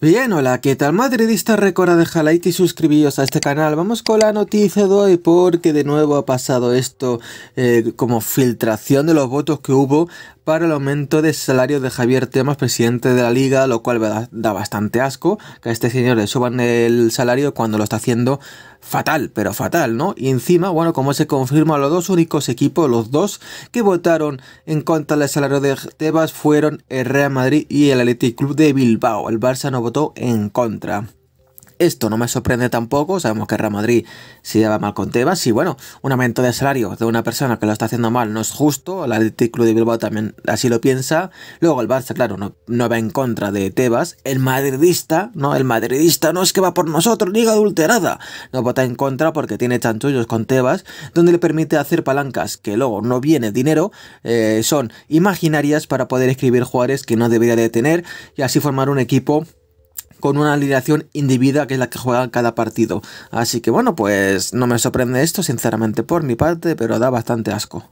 Bien, hola, ¿qué tal Madridista Recuerda de like y suscribiros a este canal. Vamos con la noticia de hoy porque de nuevo ha pasado esto eh, como filtración de los votos que hubo para el aumento de salario de Javier Temas, presidente de la liga, lo cual da bastante asco que a este señor le suban el salario cuando lo está haciendo fatal, pero fatal, ¿no? Y encima, bueno, como se confirma, los dos únicos equipos, los dos que votaron en contra del salario de Tebas fueron el Real Madrid y el Athletic Club de Bilbao. El Barça no votó en contra. Esto no me sorprende tampoco, sabemos que Real Madrid se lleva mal con Tebas y bueno, un aumento de salario de una persona que lo está haciendo mal no es justo, La del de Bilbao también así lo piensa, luego el Barça, claro, no, va en contra de Tebas, el madridista, no, el madridista no es que va por nosotros, ni adulterada, no vota en contra porque tiene chanchullos con Tebas, donde le permite hacer palancas que luego no viene dinero, eh, son imaginarias para poder escribir jugadores que no debería de tener y así formar un equipo con una alineación individual que es la que juega cada partido. Así que bueno, pues no me sorprende esto, sinceramente, por mi parte, pero da bastante asco.